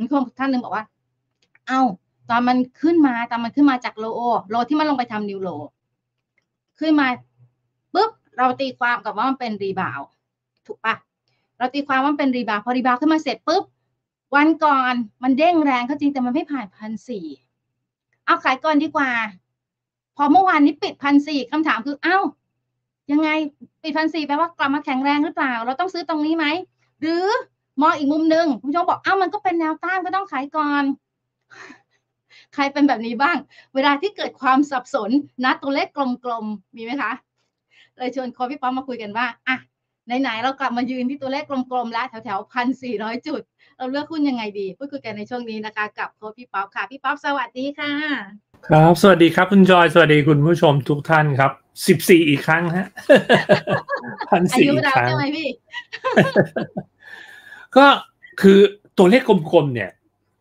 มีคนท่านนึงบอกว่า เอา ตอนมันขึ้นมา ตอนมันขึ้นมาจากโลโอโลที่มันลงไปทำนิวโล ขึ้นมาปุ๊บ เราตีความกับว่ามันเป็นรีบาวถูกปะ เราตีความว่ามันเป็นรีบาวพอรีบาวขึ้นมาเสร็จปุ๊บ วันก่อนมันเด้งแรงก็จริงแต่มันไม่ผ่านพันสี่ เอาขายก่อนดีกว่า พอเมื่อวานนี้ปิดพันสี่คำถามคือเอา้า ยังไง ปิดพันสี่แปลว่า กลับมาแข็งแรงหรือเปล่า เราต้องซื้อตรงนี้ไหม หรือมองอีกมุมหนึ่งคุณผู้ชมบอกอ้าวมันก็เป็นแนวต้านก็ต้องขายก่อน ใครเป็นแบบนี้บ้าง เวลาที่เกิดความสับสนนะตัวเลขกลมๆมีไหมคะ เลยชวนคอพี่ป๊อมมาคุยกันว่า อ่ะ ไหน ๆเรากลับมายืนที่ตัวเลขกลมๆแล้ว แถวๆพันสี่ร้อยจุด เราเลือกหุ้นยังไงดีพูดคุยกันในช่วงนี้นะคะ กับคอพี่ป๊อปค่ะ พี่ป๊อปสวัสดีค่ะ ครับสวัสดีครับ คุณจอยสวัสดีคุณผู้ชมทุกท่านครับสิบสี่อีกครั้งฮะพันสี่อายุเราใช่ไหมพี่ก็คือตัวเลขกลมๆ เนี่ย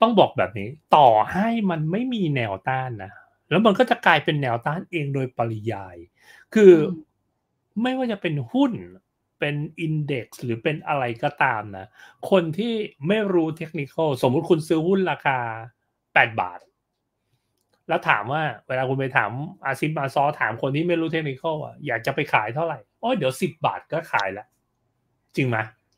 ต้องบอกแบบนี้ต่อให้มันไม่มีแนวต้านนะ แล้วมันก็จะกลายเป็นแนวต้านเองโดยปริยาย คือไม่ว่าจะเป็นหุ้นเป็นอินเด็กซ์หรือเป็นอะไรก็ตามนะ คนที่ไม่รู้เทคนิคสมมุติคุณซื้อหุ้นราคา 8 บาท แล้วถามว่า เวลาคุณไปถามอาซิมมาซอถามคนที่ไม่รู้เทคนิคอ่ะอยากจะไปขายเท่าไหร่โอ้ยเดี๋ยวสิบาทก็ขายละจริงไหม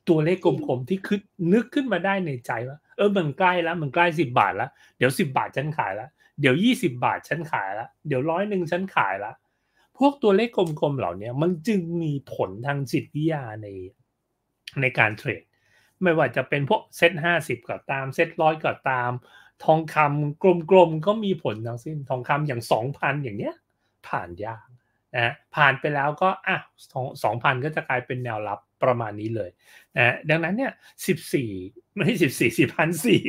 ตัวเลขกลมๆที่คึดนึกขึ้นมาได้ในใจว่า เออมันใกล้แล้วมันใกล้สิบบาทแล้ว เดี๋ยวสิบบาทฉันขายแล้วเดี๋ยวยี่สิบบาทฉันขายแล้วเดี๋ยวร้อยหนึ่งฉันขายแล้วพวกตัวเลขกลมๆเหล่านี้มันจึงมีผลทางจิตวิทยาในในการเทรด ไม่ว่าจะเป็นพวก เซ็ตห้าสิบก็ตามเซ็ตร้อยก็ตาม ทองคำกลมๆก็มีผลทั้งสิ้นทองคำอย่างสองพันอย่างเนี้ยผ่านยากนะผ่านไปแล้วก็อ่ะสองพันก็จะกลายเป็นแนวรับประมาณนี้เลยนะดังนั้นเนี่ยสิบสี่ไม่สิบสี่สิพันสี่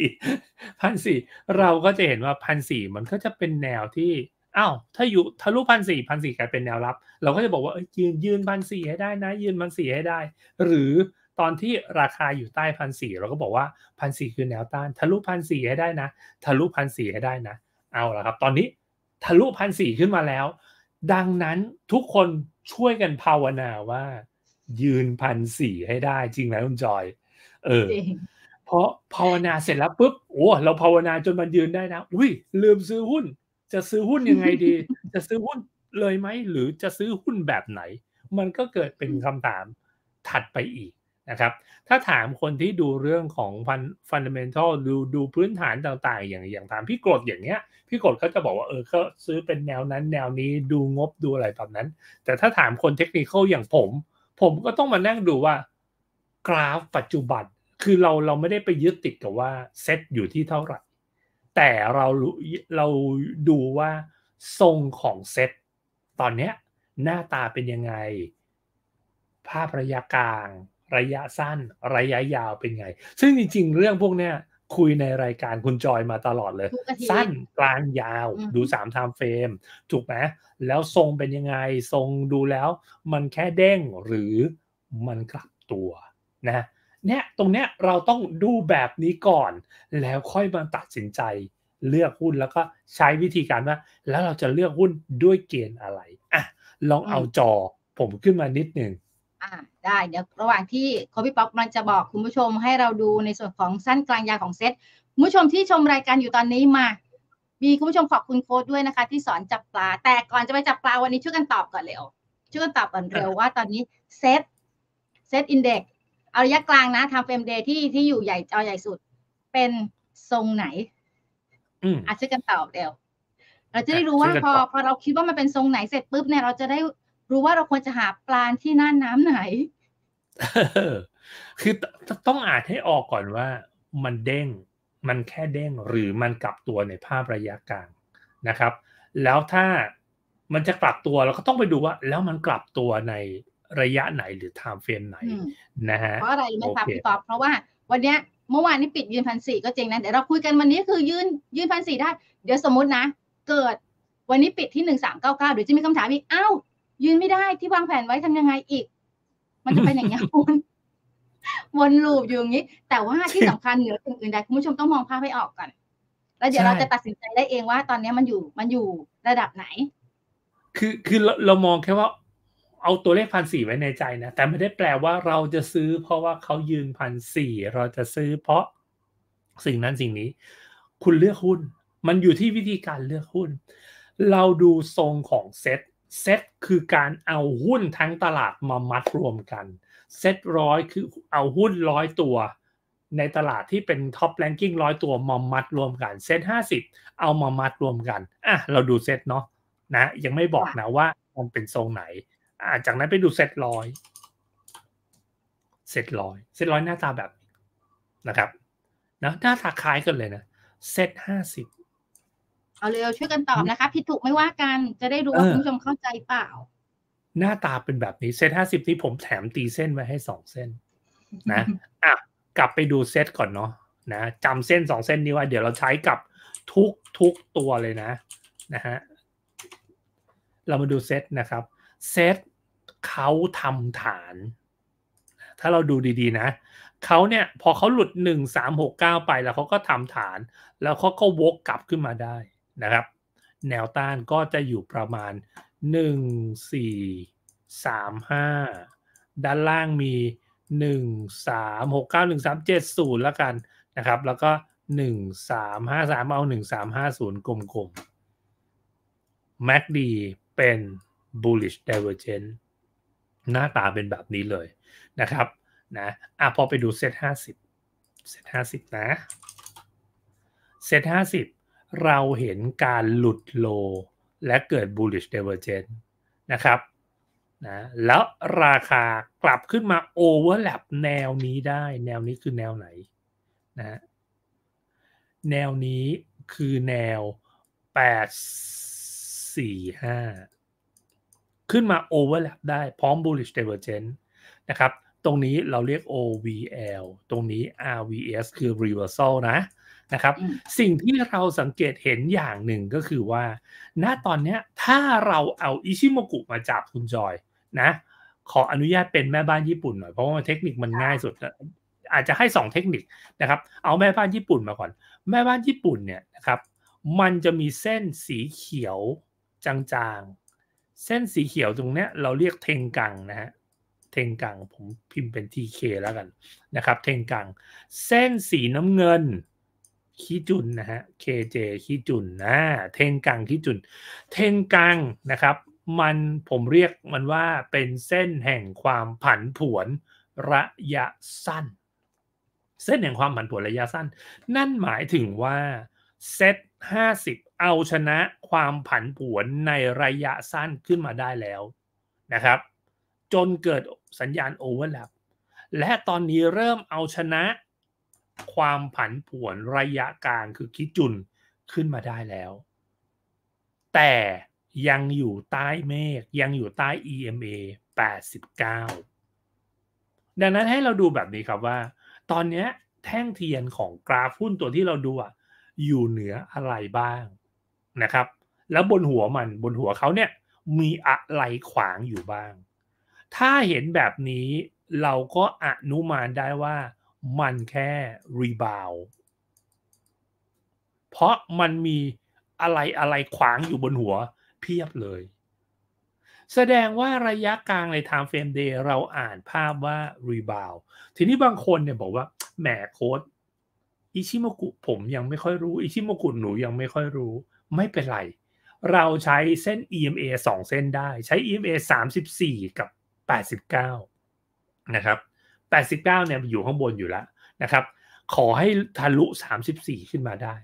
พันสี่เราก็จะเห็นว่าพันสี่มันก็จะเป็นแนวที่อ้าวถ้าอยู่ทะลุพันสี่พันสี่กลายเป็นแนวรับ เราก็จะบอกว่ายืนยืนพันสี่ให้ได้นะ ยืนพันสี่ให้ได้ หรือตอนที่ราคาอยู่ใต้พันสี่เราก็บอกว่าพันสี่คือแนวต้านทะลุพันสี่ให้ได้นะ ทะลุพันสี่ให้ได้นะเอาละครับตอนนี้ทะลุพันสี่ขึ้นมาแล้ว ดังนั้นทุกคนช่วยกันภาวนาว่ายืนพันสี่ให้ได้ จริงไหมคุณจอยเออเพราะภาวนาเสร็จแล้วปุ๊บโอ้เราภาวนาจนมันยืนได้นะอุ้ย ลืมซื้อหุ้น จะซื้อหุ้นยังไงดี จะซื้อหุ้นเลยไหม หรือจะซื้อหุ้นแบบไหน มันก็เกิดเป็นคำถามถัดไปอีกนะครับ ถ้าถามคนที่ดูเรื่องของฟันฟันเดเมนทัลดูดูพื้นฐานต่างๆอย่างอย่างถามพี่กรดอย่างเงี้ย พี่กรดเขาจะบอกว่าเออเขาซื้อเป็นแนวนั้นแนวนี้ดูงบดูอะไรแบบนั้น แต่ถ้าถามคนเทคนิคอย่างผมผมก็ต้องมานั่งดูว่า กราฟปัจจุบันคือเราเราไม่ได้ไปยึดติดกับว่า เซตอยู่ที่เท่าไหร่ แต่เราเราดูว่าทรงของเซตตอนเนี้ยหน้าตาเป็นยังไง ภาพระยะกลาง ระยะสั้น ระยะยาวเป็นไง ซึ่งจริงๆเรื่องพวกเนี้ยคุยในรายการคุณจอยมาตลอดเลย สั้นกลางยาวดูสามไทม์เฟรมถูกไหมแล้วทรงเป็นยังไงทรงดูแล้ว มันแค่เด้งหรือมันกลับตัวนะเนี่ยตรงเนี้ยเราต้องดูแบบนี้ก่อน แล้วค่อยมาตัดสินใจ เลือกหุ้นแล้วก็ใช้วิธีการว่า แล้วเราจะเลือกหุ้นด้วยเกณฑ์อะไรอ่ะลองเอาจอผมขึ้นมานิดหนึ่งอ่าได้เดี๋ยวระหว่างที่โคพี่ป๊อกมันจะบอกคุณผู้ชมให้เราดูในส่วนของสั้นกลางยาวของเซตคุณผู้ชมที่ชมรายการอยู่ตอนนี้มา มีคุณผู้ชมขอบคุณโค้ดด้วยนะคะ ที่สอนจับปลา แต่ก่อนจะไปจับปลาวันนี้ช่วยกันตอบก่อนเร็วช่วยกันตอบก่อนเร็วว่าตอนนี้เซตเซตอินเด็กเอาระยะกลางนะทำเฟรมเดย์ที่ที่อยู่ใหญ่เอาใหญ่สุด เป็นทรงไหนอ่าช่วยกันตอบเร็วเราจะได้รู้ว่าพอพอเราคิดว่ามันเป็นทรงไหนเสร็จปุ๊บเนี่ยเราจะได้รู้ว่าเราควรจะหาปลาที่น่านน้ำไหน คือต้องอ่านให้ออกก่อนว่ามันเด้ง มันแค่เด้งหรือมันกลับตัวในภาพระยะกลางนะครับ แล้วถ้ามันจะกลับตัวเราก็ต้องไปดูว่า แล้วมันกลับตัวในระยะไหนหรือไทม์เฟรมไหน นะฮะ เพราะอะไรไม่ทราบพี่ตอบเพราะว่าวันเนี้ยเมื่อวานนี้ปิดยืนพันสี่ก็จริงนะเดี๋ยวเราคุยกันวันนี้คือยืนยืนพันสี่ได้เดี๋ยวสมมตินะเกิดวันนี้ปิดที่หนึ่งสามเก้าเก้าเดี๋ยวจะมีคำถามอีกอ้าวยืนไม่ได้ที่วางแผนไว้ทำยังไงอีก มันจะเป็นอย่างนี้คุณวนลูปอยู่อย่างนี้ แต่ว่าที่สำคัญเหนือสิ่งอื่นใดคุณผู้ชมต้องมองภาพให้ออกก่อนแล้วเดี๋ยวเราจะตัดสินใจได้เองว่า ตอนนี้มันอยู่มันอยู่ระดับไหน คือคือเราเรามองแค่ว่า เอาตัวเลขพันสี่ไว้ในใจนะแต่ไม่ได้แปลว่าเราจะซื้อเพราะว่าเขายืนพันสี่เราจะซื้อเพราะ สิ่งนั้นสิ่งนี้ คุณเลือกหุ้น มันอยู่ที่วิธีการเลือกหุ้น เราดูทรงของเซ็ตเซตคือการเอาหุ้นทั้งตลาดมามัดรวมกันเซตร้อยคือเอาหุ้นร้อยตัวในตลาดที่เป็นท็อปแลนกิ้งร้อยตัวมามัดรวมกันเซตห้าสิบเอามามัดรวมกันอ่ะเราดูเซตเนาะนะยังไม่บอกนะว่ามันเป็นทรงไหนอ่าจากนั้นไปดูเซตร้อยเซตร้อยเซตร้อยหน้าตาแบบนะครับนะหน้าตาคล้ายกันเลยนะเซตห้าสิบเอาเร็วช่วยกันตอบนะคะผิดถูกไม่ว่ากันจะได้รู้ว่าคุณผู้ชมเข้าใจเปล่า หน้าตาเป็นแบบนี้เซตห้าสิบที่ผมแถมตีเส้นไว้ให้สองเส้น นะอ่ะกลับไปดูเซตก่อนเนาะนะจำเส้นสองเส้นนี้ไว้เดี๋ยวเราใช้กับทุกทุกตัวเลยนะนะฮะเรามาดูเซตนะครับ เซตเขาทำฐาน ถ้าเราดูดีๆนะเขาเนี่ย พอเขาหลุดหนึ่งสามหกเก้าไปแล้วเขาก็ทำฐาน แล้วเขาก็วกกลับขึ้นมาได้นะครับ แนวต้านก็จะอยู่ประมาณ 1 4 3 5 ด้านล่างมี 1 3 6 9 1 3 7 0แล้วกันนะครับแล้วก็ 1 3 5 3 เอา 1 3 5 0 กลมๆ MACD เป็น bullish d i v e r g e n c e หน้าตาเป็นแบบนี้เลยนะครับนะอ่ะ พอไปดูเซต50เซต50นะเซต50เราเห็นการหลุดโล และเกิด bullish divergence นะครับนะแล้วราคากลับขึ้นมา overlap แนวนี้ได้แนวนี้คือแนวไหนนะแนวนี้คือแนว 8 4 5 ขึ้นมา overlap ได้พร้อม bullish divergence นะครับ ตรงนี้เราเรียก OVL ตรงนี้ RVS คือ reversal นะนะครับ สิ่งที่เราสังเกตเห็นอย่างหนึ่งก็คือว่า ณ ตอนนี้ถ้าเราเอาอิชิโมกุมาจับคุณจอยนะ ขออนุญาตเป็นแม่บ้านญี่ปุ่นหน่อย เพราะว่าเทคนิคมันง่ายสุด อาจจะให้ 2 เทคนิค นะครับ เอาแม่บ้านญี่ปุ่นมาก่อน แม่บ้านญี่ปุ่นเนี่ยนะครับ มันจะมีเส้นสีเขียวจางๆ เส้นสีเขียวตรงเนี้ยเราเรียกเทงกังนะฮะ เทงกังผมพิมพ์เป็น TK แล้วกันนะครับ เทงกัง เส้นสีน้ำเงินคีจุนนะฮะ KJ คีจุนนะเทงกังคีจุน เทงกังนะครับมันผมเรียกมันว่าเป็นเส้นแห่งความผันผวนระยะสั้น เส้นแห่งความผันผวนระยะสั้น นั่นหมายถึงว่าเซต50 เอาชนะความผันผวนในระยะสั้นขึ้นมาได้แล้วนะครับจนเกิดสัญญาณโอเวอร์แลปและตอนนี้เริ่มเอาชนะความผันผวนระยะกลางคือคิดจุนขึ้นมาได้แล้ว แต่ยังอยู่ใต้เมฆยังอยู่ใต้ EMA 89 ดังนั้นให้เราดูแบบนี้ครับว่า ตอนนี้แท่งเทียนของกราฟหุ้นตัวที่เราดู อยู่เหนืออะไรบ้างนะครับ แล้วบนหัวมันบนหัวเขาเนี่ยมีอะไรขวางอยู่บ้าง ถ้าเห็นแบบนี้เราก็อนุมานได้ว่ามันแค่รีบาวเพราะมันมีอะไรอะไรขวางอยู่บนหัวเพียบเลย แสดงว่าระยะกลางในไทม์เฟรมเดย์เราอ่านภาพว่ารีบาวทีนี้บางคนเนี่ยบอกว่าแหมโค้ดอิชิโมกุผมยังไม่ค่อยรู้อิชิโมกุหนูยังไม่ค่อยรู้ ไม่เป็นไร เราใช้เส้น EMA 2 เส้นได้ใช้ EMA 34 กับ 89 นะครับ89เนี่ยอยู่ข้างบนอยู่แล้วนะครับ ขอให้ทะลุ 34 ขึ้นมาได้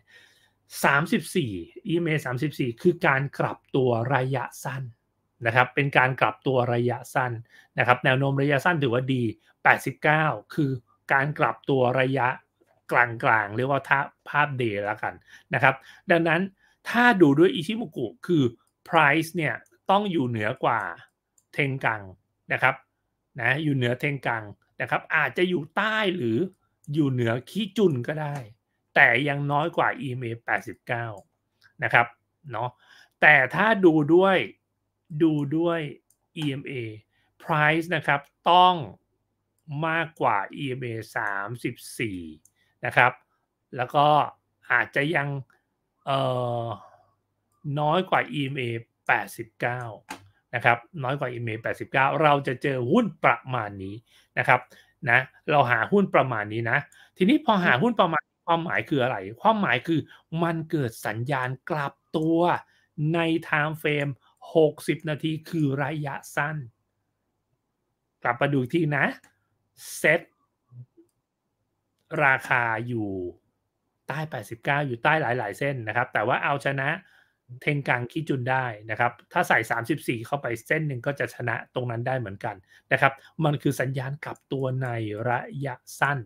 34 EMA 34 คือการกลับตัวระยะสั้นนะครับเป็นการกลับตัวระยะสั้นนะครับแนวโน้มระยะสั้นถือว่าดี 89 คือการกลับตัวระยะกลางๆเรียกว่าาภาพเดย์แล้วกันนะครับดังนั้นถ้าดูด้วยอิชิมุกุ คือ price เนี่ยต้องอยู่เหนือกว่าเทงกังนะครับนะอยู่เหนือเทงกังนะครับอาจจะอยู่ใต้หรืออยู่เหนือคีจุนก็ได้ แต่ยังน้อยกว่า EMA 89 นะครับเนาะแต่ถ้าดูด้วยดูด้วย EMA price นะครับ ต้องมากกว่า EMA 34 นะครับ แล้วก็อาจจะยังเอ่อน้อยกว่า EMA 89นะครับน้อยกว่า EMA 89 เราจะเจอหุ้นประมาณนี้นะครับนะเราหาหุ้นประมาณนี้นะ ทีนี้พอหาหุ้นประมาณความหมายคืออะไร ความหมายคือมันเกิดสัญญาณกลับตัวในไทม์เฟรม60 นาที คือระยะสั้น กลับมาดูทีนะ เซ็ตราคาอยู่ใต้ 89 อยู่ใต้หลาย ๆเส้นนะครับ แต่ว่าเอาชนะเทงกังคิจุนได้นะครับ ถ้าใส่ 34 เข้าไปเส้นหนึ่งก็จะชนะตรงนั้นได้เหมือนกันนะครับ มันคือสัญญาณกลับตัวในระยะสั้น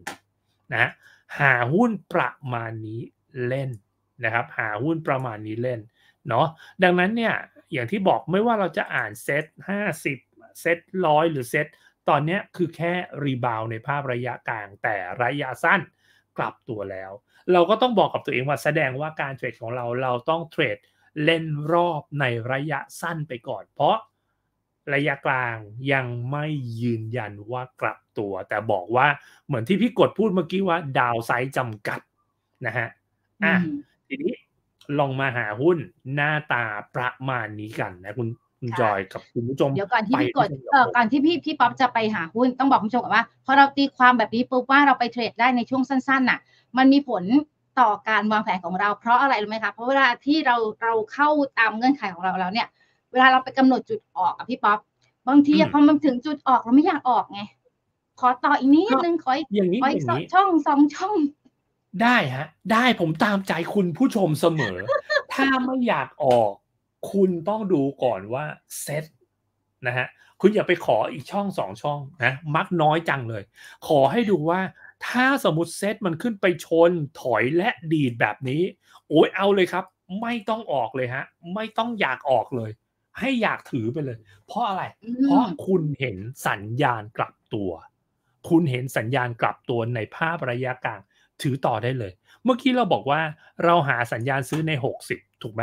นะหาหุ้นประมาณนี้เล่นนะครับ หาหุ้นประมาณนี้เล่น เนาะดังนั้นเนี่ย อย่างที่บอกไม่ว่าเราจะอ่านเซต50 เซตร้อยหรือเซตตอนนี้คือแค่รีบาวในภาพระยะกลางแต่ระยะสั้นกลับตัวแล้ว เราก็ต้องบอกกับตัวเองว่าแสดงว่าการเทรดของเราเราต้องเทรดเล่นรอบในระยะสั้นไปก่อน เพราะระยะกลางยังไม่ยืนยันว่ากลับตัว แต่บอกว่าเหมือนที่พี่กดพูดเมื่อกี้ว่า ดาวไซ์จำกัดนะฮะอ่ะทีนี้ลองมาหาหุ้นหน้าตาประมาณนี้กันนะคุณจอยกับคุณผู้ชมเดี๋ยวก่อนที่พี่กดเอ่อก่อนที่พี่พี่ป๊อปจะไปหาหุ้น ต้องบอกคุณผู้ชมว่าพอเราตีความแบบนี้ปุ๊บว่าเราไปเทรดได้ในช่วงสั้นๆน่ะ มันมีผลต่อการวางแผนของเราเพราะอะไรรู้ไหมคะเพราะเวลาที่เราเราเข้าตามเงื่อนไขของเราแล้วเนี่ย เวลาเราไปกำหนดจุดออกอะพี่ป๊อปบางทีพอมันถึงจุดออกเราไม่อยากออกไง ขอต่ออีกนิดนึงขออีกออีกสองช่องสองช่อง ได้ฮะ ได้ผมตามใจคุณผู้ชมเสมอ ถ้าไม่อยากออก คุณต้องดูก่อนว่าเซตนะฮะคุณอย่าไปขออีกช่องสองช่องนะมักน้อยจังเลย ขอให้ดูว่าถ้าสมมติเซตมันขึ้นไปชนถอยและดีดแบบนี้ โอ้ยเอาเลยครับ ไม่ต้องออกเลยฮะ ไม่ต้องอยากออกเลย ให้อยากถือไปเลยเพราะอะไร เพราะคุณเห็นสัญญาณกลับตัว คุณเห็นสัญญาณกลับตัวในภาพระยะกลางถือต่อได้เลย เมื่อกี้เราบอกว่าเราหาสัญญาณซื้อใน 60 ถูกไหม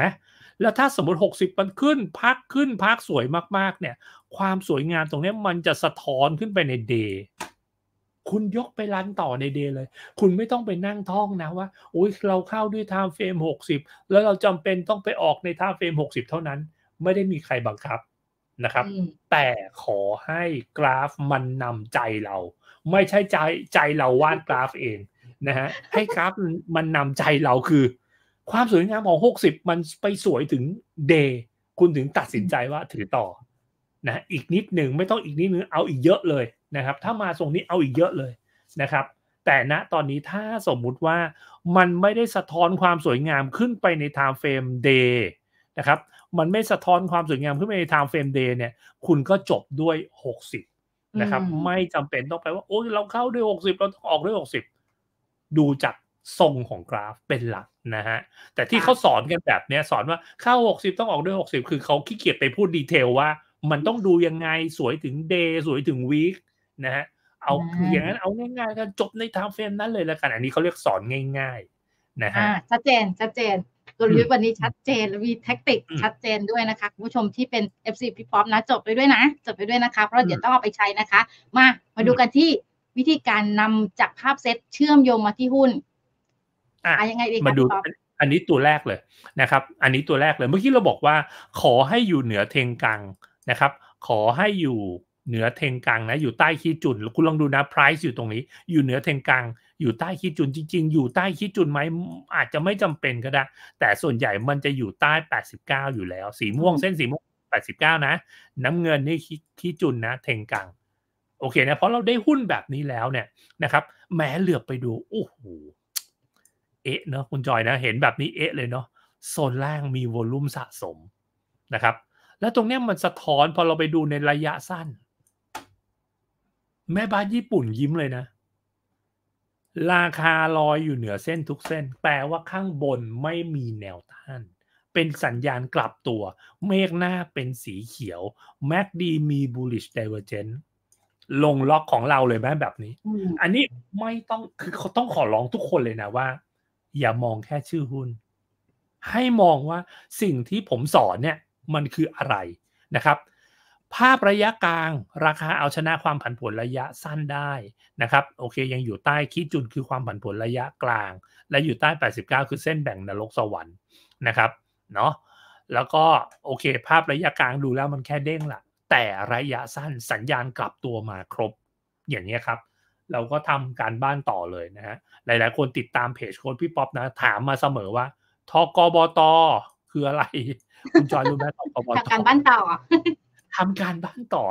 แล้วถ้าสมมติ 60มันขึ้นพักขึ้นพักสวยมากๆ เนี่ย ความสวยงามตรงนี้มันจะสะท้อนขึ้นไปในเดคุณยกไปรันต่อในเดย์เลย คุณไม่ต้องไปนั่งท่องนะว่าโอ้ยเราเข้าด้วยไทม์เฟรม60แล้วเราจำเป็นต้องไปออกในไทม์เฟรม60 เท่านั้น ไม่ได้มีใครบังคับนะครับ แต่ขอให้กราฟมันนำใจเรา ไม่ใช่ใจใจเราวาดกราฟเองนะฮะ ให้กราฟมันนำใจเราคือ ความสวยงามของ 60มันไปสวยถึงเดย์คุณถึงตัดสินใจว่าถือต่อ นะ อีกนิดหนึ่งไม่ต้องอีกนิดหนึ่งเอาอีกเยอะเลยนะครับถ้ามาทรงนี้เอาอีกเยอะเลยนะครับแต่ณตอนนี้ถ้าสมมุติว่ามันไม่ได้สะท้อนความสวยงามขึ้นไปในไทม์เฟรมเดย์นะครับมันไม่สะท้อนความสวยงามขึ้นไปในไทม์เฟรมเดย์เนี่ยคุณก็จบด้วย 60นะครับไม่จำเป็นต้องไปว่า โอ้ยเราเข้าด้วย 60เราต้องออกด้วย 60 ดูจากทรงของกราฟเป็นหลักนะฮะแต่ที่เขาสอนกันแบบเนี้ยสอนว่าเข้า 60 ต้องออกด้วย 60 คือเขาขี้เกียจไปพูดดีเทลว่า มันต้องดูยังไงสวยถึงเดย์สวยถึงวีคนะฮะเอาอย่างนั้นเอาง่ายๆก็จบในทางเฟรมนั้นเลยแล้วกัน อันนี้เขาเรียกสอนง่าย ๆ นะฮะชัดเจนชัดเจนกลยุทธ์วันนี้ชัดเจนมีแท็กติก ชัดเจนด้วยนะคะคุณผู้ชมที่เป็น f ฟพี่ป๊อปนะ จบไปด้วยนะจบไปด้วยนะคะเพราะเดี๋ยวต้องเอาไปใช้นะคะ มามาดูกันที่วิธีการนำจากภาพเซตเชื่อมโยงมาที่หุ้น อ่ะยังไงดีมาดูอันนี้ตัวแรกเลยนะครับ อันนี้ตัวแรกเลยเมื่อกี้เราบอกว่าขอให้อยู่เหนือเทงกังนะครับ ขอให้อยู่เหนือเทงกังนะอยู่ใต้ขี้จุนคุณลองดูนะ price อยู่ตรงนี้ อยู่เหนือเทงกังอยู่ใต้ขี้จุนจริง ๆ อยู่ใต้ขี้จุนไหมอาจจะไม่จำเป็นก็ได้ แต่ส่วนใหญ่มันจะอยู่ใต้ 89 อยู่แล้ว สีม่วงเส้นสีม่วง89 นะน้ำเงินนี่ขี้จุนนะ เทงกังโอเคนะเพราะเราได้หุ้นแบบนี้แล้วเนี่ยนะครับแม้เหลือบไปดูโอ้โหเอ๊ะเนาะคุณจอยนะเห็นแบบนี้เอ๊ะเลยเนาะโซนล่างมีโวลุ่มสะสมนะครับแล้วตรงนี้มันสะท้อนพอเราไปดูในระยะสั้นแม่บ้านญี่ปุ่นยิ้มเลยนะ ราคาลอยอยู่เหนือเส้นทุกเส้น แปลว่าข้างบนไม่มีแนวต้าน เป็นสัญญาณกลับตัว เมฆหน้าเป็นสีเขียวแม็กดีมี bullish divergence ลงล็อกของเราเลยแม่แบบนี้ อันนี้ไม่ต้องคือเขาต้องขอร้องทุกคนเลยนะว่า อย่ามองแค่ชื่อหุ้น ให้มองว่าสิ่งที่ผมสอนเนี่ย มันคืออะไรนะครับภาพระยะกลางราคาเอาชนะความผันผวนระยะสั้นได้นะครับ โอเค ยังอยู่ใต้คิดจุดคือความผันผวนระยะกลาง และอยู่ใต้ 89 คือเส้นแบ่งนรกสวรรค์นะครับเนาะแล้วก็โอเค ภาพระยะกลางดูแล้วมันแค่เด้งละแต่ระยะสั้นสัญญาณกลับตัวมาครบ อย่างนี้ครับ เราก็ทำการบ้านต่อเลยนะฮะหลายๆ คนติดตามเพจโค้ดพี่ป๊อปนะถามมาเสมอว่าทกบตคืออะไรคุณจอยรู้ไหมทกบตการบ้านต่อทำการบ้านต่อ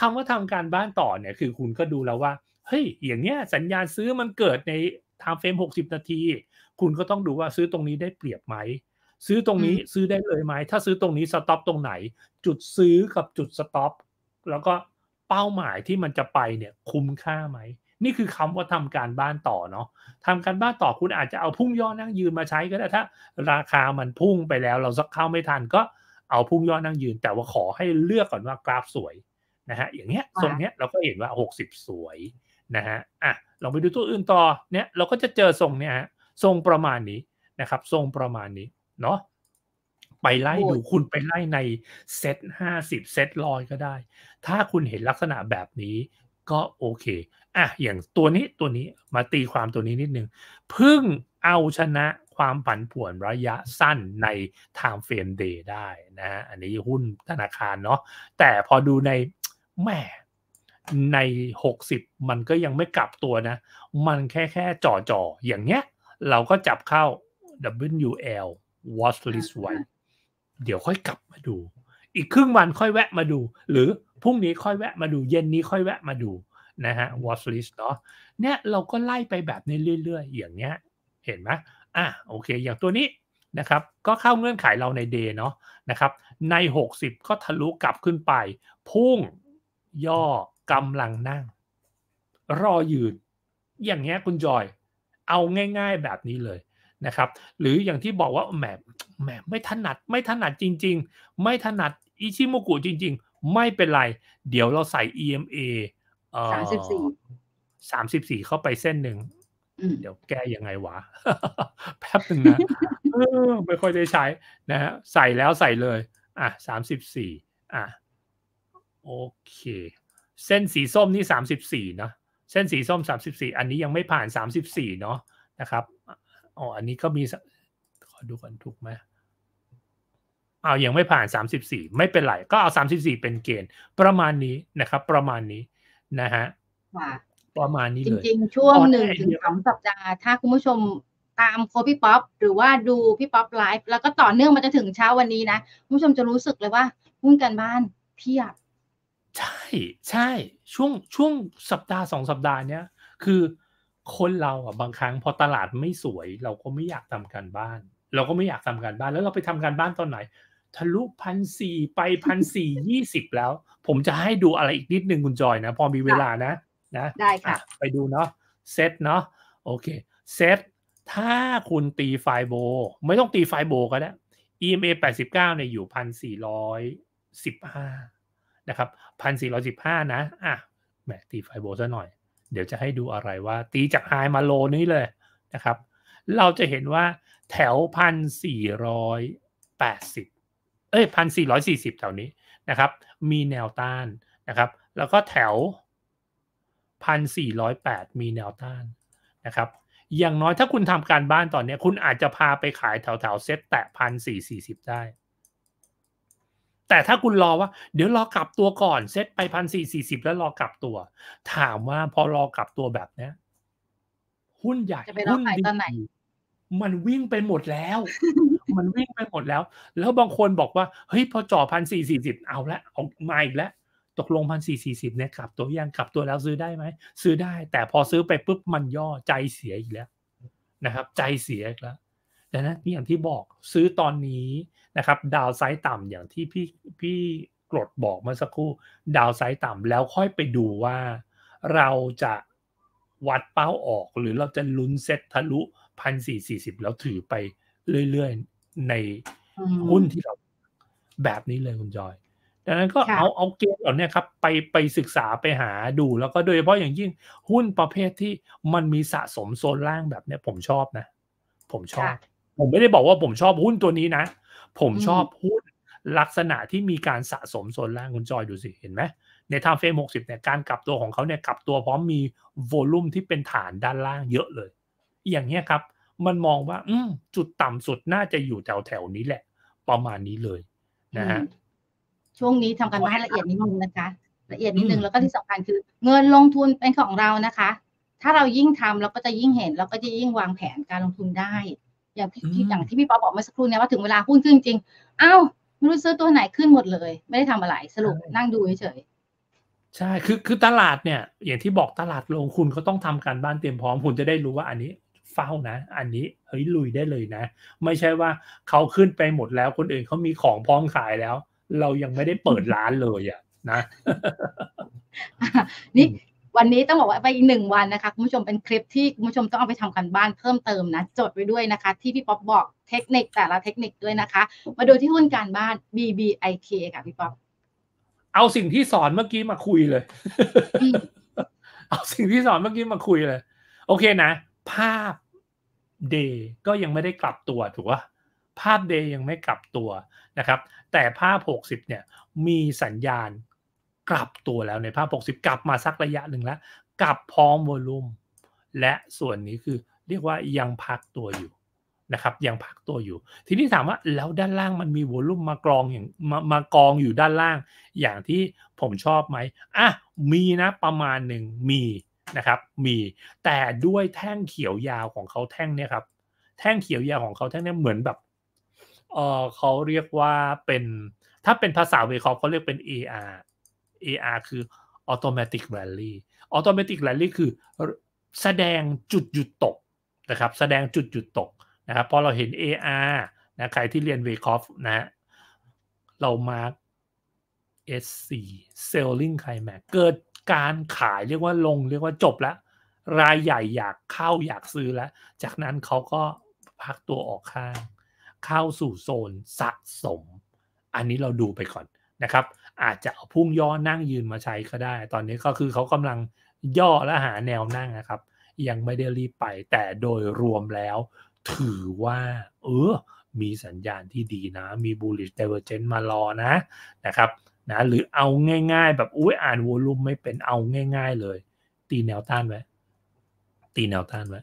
คำว่าทำการบ้านต่อเนี่ยคือคุณก็ดูแล้วว่าเฮ้ยอย่างเงี้ยสัญญาณซื้อมันเกิดในท์เฟรม60 นาที คุณก็ต้องดูว่าซื้อตรงนี้ได้เปรียบไหม ซื้อตรงนี้ซื้อได้เลยไหม ถ้าซื้อตรงนี้สต็อปตรงไหน จุดซื้อกับจุดสต็อปแล้วก็เป้าหมายที่มันจะไปเนี่ยคุ้มค่าไหม นี่คือคำว่าทำการบ้านต่อเนาะทำการบ้านต่อคุณอาจจะเอาพุ่งย่อนั่งยืนมาใช้ก็ได้ถ้า ราคามันพุ่งไปแล้ว เราสักเข้าไม่ทันก็เอาพุ่งยออนั่งยืน แต่ว่าขอให้เลือกก่อนว่ากราฟสวยนะฮะอย่างเงี้ยตรงเนี้ยเราก็เห็นว่าหกสิบสวยนะฮะอ่ะลองไปดูตัวอื่นต่อเนี่ยเราก็จะเจอทรงเนี่ยฮะทรงประมาณนี้นะครับทรงประมาณนี้เนาะไปไล่ดูคุณไปไล่ในเซตห้าสิบเซตลอยก็ได้ ถ้าคุณเห็นลักษณะแบบนี้ก็โอเคอ่ะอย่างตัวนี้ตัวนี้มาตีความตัวนี้นิดนึงพึ่งเอาชนะความผันผวนระยะสั้นใน time frame day ได้นะฮะอันนี้หุ้นธนาคารเนาะแต่พอดูในแหมใน 60 มันก็ยังไม่กลับตัวนะ มันแค่แค่จ่อจ่ออย่างเงี้ยเราก็จับเข้า WL watch list ไว้ เดี๋ยวค่อยกลับมาดู อีกครึ่งวันค่อยแวะมาดู หรือพรุ่งนี้ค่อยแวะมาดู เย็นนี้ค่อยแวะมาดูนะฮะ watch list เนาะเนี่ยเราก็ไล่ไปแบบนี้เรื่อยๆ อย่างเงี้ยเห็นไหมอ่ะโอเค อย่างตัวนี้นะครับ ก็เข้าเงื่อนไขเราในดย์เนาะนะครับ ใน 60 ก็ทะลุกลับขึ้นไป พุ่งย่อกำลังนั่ง รอยืนอย่างเงี้ยคุณจอย เอาง่ายๆแบบนี้เลยนะครับ หรืออย่างที่บอกว่าแหมแหมไม่ถนัดไม่ถนัดจริงๆ ไม่ถนัด อิชิโมกุจริงๆ ไม่เป็นไร เดี๋ยวเราใส่ EMA สามสิบสี่สามสิบสี่เข้าไปเส้นหนึ่งเดี๋ยวแก้ยังไงวะ แป๊บหนึ่งนะไม่ค่อยได้ใช้นะฮะใส่แล้วใส่เลย อ่ะสามสิบสี่ อ่ะโอเค เส้นสีส้มนี่สามสิบสี่เนาะเส้นสีส้มสามสิบสี่อันนี้ยังไม่ผ่านสามสิบสี่เนาะนะครับ อ๋ออันนี้ก็มีขอดูก่อนถูกไหมเอายังไม่ผ่านสสสามิบี่ไม่เป็นไรก็เอาสสสามิบี่เป็นเกณฑ์ ประมาณนี้นะครับ ประมาณนี้นะฮะประมาณนี้เลยจริงๆช่วงหนึ่งถึงสองสัปดาห์ถ้าคุณผู้ชมตามโคพี่ป๊อปหรือว่าดูพี่ป๊อปไลฟ์แล้วก็ต่อเนื่องมันจะถึงเช้าวันนี้นะคุณผู้ชมจะรู้สึกเลยว่าหุ้นกันบ้านเพียบ ใช่ ใช่ ช่วงช่วงสัปดาห์สองสัปดาห์เนี้ย คือ คนเราอ่ะบางครั้งพอตลาดไม่สวยเราก็ไม่อยากทำการบ้าน เราก็ไม่อยากทำการบ้านแล้วเราไปทำการบ้านตอนไหน ทะลุพันสี่ไปพันสี่ยี่สิบแล้ว ผมจะให้ดูอะไรอีกนิดนึงคุณจอยนะ พอมีเวลานะนะได้ค่ะ ไปดูเนาะเซตเนาะโอเคเซตถ้าคุณตีไฟโบ ไม่ต้องตีไฟโบก็ได้ EMA 89เนี่ยอยู่พันสี่ร้อยสิบห้านะครับพันสี่ร้อยสิบห้านะอ่ะแหมตีไฟโบซะหน่อย เดี๋ยวจะให้ดูอะไรว่าตีจากไฮมาโลนี้เลยนะครับ เราจะเห็นว่าแถวพันสี่ร้อยแปดสิบเอ้ยพันสี่ร้อยสี่สิบแถวนี้นะครับ มีแนวต้านนะครับ แล้วก็แถว1,408 มีแนวต้านนะครับ อย่างน้อยถ้าคุณทำการบ้านตอนนี้ คุณอาจจะพาไปขายแถวแถวเซตแตะ1,440 ได้ แต่ถ้าคุณรอว่าเดี๋ยวรอกลับตัวก่อนเซตไป 1,440 แล้วรอกลับตัว ถามว่าพอรอกลับตัวแบบนี้หุ้นใหญ่หุ้นดีมันวิ่งไปหมดแล้ว มันวิ่งไปหมดแล้ว แล้วบางคนบอกว่า เฮ้ยพอจ่อพันสี่สี่สิบเอาละเอามาอีกแล้วตกลงพันสี่สี่สิบเนี่ยกลับตัวยังกลับตัวแล้วซื้อได้ไหมซื้อได้ แต่พอซื้อไปปุ๊บมันย่อใจเสียอีกแล้วนะครับ ใจเสียอีกแล้วดังนั้นอย่างที่บอกซื้อตอนนี้นะครับ ดาวไซต์ต่ำอย่างที่พี่พี่กรดบอกเมื่อสักครู่ ดาวไซต์ต่ำแล้วค่อยไปดูว่าเราจะวัดเป้าออกหรือเราจะลุ้นเซ็ตทะลุพันสี่สี่สิบแล้วถือไปเรื่อยๆในหุ้นที่เราแบบนี้เลยคุณจอยดังนั้นก็เอาเอาเก์เหล่านี้ครับไปไปศึกษาไปหาดู แล้วก็โดยเฉพาะอย่างยิ่งหุ้นประเภทที่มันมีสะสมโซนล่างแบบเนี้ยผมชอบนะ ผมชอบ ผมไม่ได้บอกว่าผมชอบหุ้นตัวนี้นะ ผมชอบหุ้นลักษณะที่มีการสะสมโซนล่างคุณจอยดูสิ เห็นไหม ในทางเฟรมหกสิบเนี่ยการกลับตัวของเขาเนี่ยกลับตัวพร้อมมีโวลุ่มที่เป็นฐานด้านล่างเยอะเลยอย่างเนี้ยครับ มันมองว่า อืจุดต่ำสุดน่าจะอยู่แถวแถวนี้แหละ ประมาณนี้เลย นะฮะช่วงนี้ทำกันบ้านละเอียดนิดนึงนะคะ ละเอียดนิดนึงแล้วก็ที่สำคัญคือ เงินลงทุนเป็นของเรานะคะ ถ้าเรายิ่งทำเราก็จะยิ่งเห็นเราก็จะยิ่งวางแผนการลงทุนได้ อย่างที่อย่างที่พี่ป๊อบอกเมื่อสักครู่เนี้ยว่าถึงเวลาหุ้นขึ้นจริงอ้าวไม่รู้ซื้อตัวไหนขึ้นหมดเลย ไม่ได้ทำอะไรสรุปนั่งดูเฉยใช่คือคือตลาดเนี่ยอย่างที่บอกตลาดลงคุณก็ต้องทำการบ้านเตรียมพร้อมคุณจะได้รู้ว่าอันนี้เฝ้านะ อันนี้เฮ้ยลุยได้เลยนะ ไม่ใช่ว่าเขาขึ้นไปหมดแล้วคนอื่นเขามีของพร้อมขายแล้วเรายังไม่ได้เปิดร้านเลยอ่ะนะ นี่วันนี้ต้องบอกว่าไปอีกหนึ่งวันนะคะคุณผู้ชมเป็นคลิปที่คุณผู้ชมต้องเอาไปทำกันบ้านเพิ่มเติมนะ จดไว้ด้วยนะคะ ที่พี่ป๊อปบอกเทคนิคแต่ละเทคนิคด้วยนะคะ มาดูที่หุ้นการบ้าน BBIK ค่ะพี่ป๊อปเอาสิ่งที่สอนเมื่อกี้มาคุยเลย เอาสิ่งที่สอนเมื่อกี้มาคุยเลย โอเคนะ ภาพเดย์ก็ยังไม่ได้กลับตัวถูกป่ะภาพเดย์ยังไม่กลับตัวนะครับแต่ภาพ 60 เนี่ย มีสัญญาณกลับตัวแล้วในภาพ 60 กลับมาสักระยะหนึ่งแล้วกลับพร้อมวอลุ่มและส่วนนี้คือเรียกว่ายังพักตัวอยู่นะครับ ยังพักตัวอยู่ ทีนี้ถามว่าแล้วด้านล่างมันมีวอลุ่มมากรองอย่างมามากองอยู่ด้านล่าง อย่างที่ผมชอบไหมอ่ะมีนะประมาณหนึ่งมีนะครับ มีแต่ด้วยแท่งเขียวยาวของเขาแท่งเนี่ยครับแท่งเขียวยาวของเขาแท่งเนี่ยเหมือนแบบเออเขาเรียกว่าเป็นถ้าเป็นภาษาเวคอเขาเรียกเป็น AR AR คือ automatic rally automatic rally คือแสดงจุดหยุดตกนะครับแสดงจุดหยุดตกนะครับพอเราเห็น AR นะใครที่เรียนเวคอฟนะ เรามาร์ s c Selling Climax เกิดการขายเรียกว่าลงเรียกว่าจบแล้ว รายใหญ่อยากเข้าอยากซื้อแล้ว จากนั้นเขาก็พักตัวออกข้างเข้าสู่โซนสะสม อันนี้เราดูไปก่อนนะครับ อาจจะเอาพุ่งย่อนั่งยืนมาใช้ก็ได้ ตอนนี้ก็คือเขากำลังย่อและหาแนวนั่งนะครับ ยังไม่ได้รีบไปแต่โดยรวมแล้วถือว่า เออ มีสัญญาณที่ดีนะ มี bullish divergence มารอนะนะครับ นะ หรือเอาง่ายๆแบบอุ้ยอ่านวอลุ่มไม่เป็นเอาง่ายๆเลย ตีแนวต้านไว้ ตีแนวต้านไว้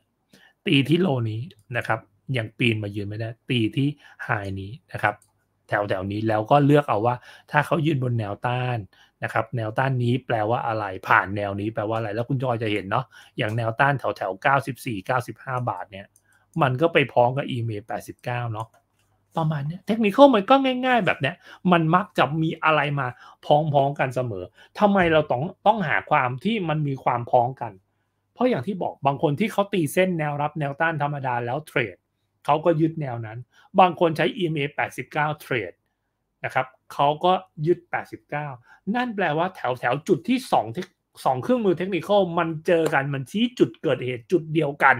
ตีที่โลนี้นะครับยังปีนมายืนไม่ได้ตีที่ไฮนี้นะครับ แถวแถวนี้แล้วก็เลือกเอาว่า ถ้าเขายืนบนแนวต้านนะครับแนวต้านนี้แปลว่าอะไร ผ่านแนวนี้แปลว่าอะไร แล้วคุณจอยจะเห็นเนาะอย่างแนวต้านแถวแถว 94 95 บาทเนี่ยมันก็ไปพ้องกับ EMA 89เนาะประมาณนี้เทคนิคมันก็ง่าย ๆ แบบเนี้ยมันมักจะมีอะไรมาพ้องๆกันเสมอ ทำไมเราต้องต้องหาความที่มันมีความพ้องกัน เพราะอย่างที่บอกบางคนที่เขาตีเส้นแนวรับแนวต้านธรรมดาแล้วเทรดเขาก็ยึดแนวนั้น บางคนใช้ EMA 89เทรดนะครับ เขาก็ยึด89นั่นแปลว่าแถวแถวจุดที่2สองเครื่องมือเทคนิคมันเจอกันมันชี้จุดเกิดเหตุจุดเดียวกัน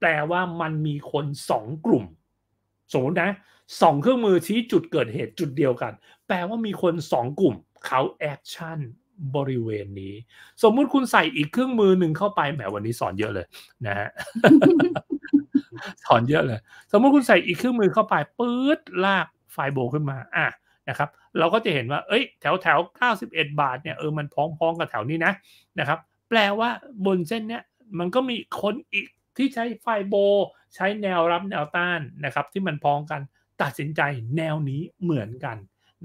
แปลว่ามันมีคน2กลุ่ม สมมตินะ สองเครื่องมือชี้จุดเกิดเหตุจุดเดียวกัน แปลว่ามีคน2กลุ่มเขาแอคชั่น บริเวณนี้ สมมุติคุณใส่อีกเครื่องมือหนึ่งเข้าไปแหมวันนี้สอนเยอะเลย นะฮะถอนเยอะเลย สมมติคุณใส่อีกเครื่องมือเข้าไป ปื๊ดลากไฟโบขึ้นมา อ่ะนะครับ เราก็จะเห็นว่า เอ้ยแถวแถว 91 บาท เนี่ยเออมันพ้องๆ กับแถวนี้นะนะครับ แปลว่าบนเส้นเนี้ยมันก็มีคนอีกที่ใช้ไฟโบ ใช้แนวรับแนวต้านนะครับ ที่มันพ้องกันตัดสินใจแนวนี้เหมือนกัน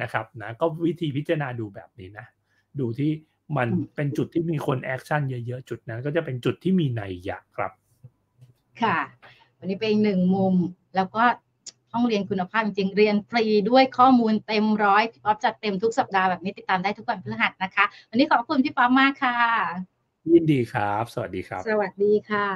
นะครับนะก็วิธีพิจารณาดูแบบนี้นะ ดูที่มันเป็นจุดที่มีคนแอคชั่นเยอะๆจุดนั้นก็จะเป็นจุดที่มีในอยากครับ ค่ะวันนี้เป็นหนึ่งมุมแล้วก็ห้องเรียนคุณภาพจริงเรียนฟรีด้วยข้อมูลเต็มร้อยพี่ป๊อปจัดเต็มทุกสัปดาห์แบบนี้ติดตามได้ทุกวันพฤหัสนะคะ วันนี้ขอบคุณพี่ป๊อปมากค่ะยินดีครับ สวัสดีครับ สวัสดีค่ะ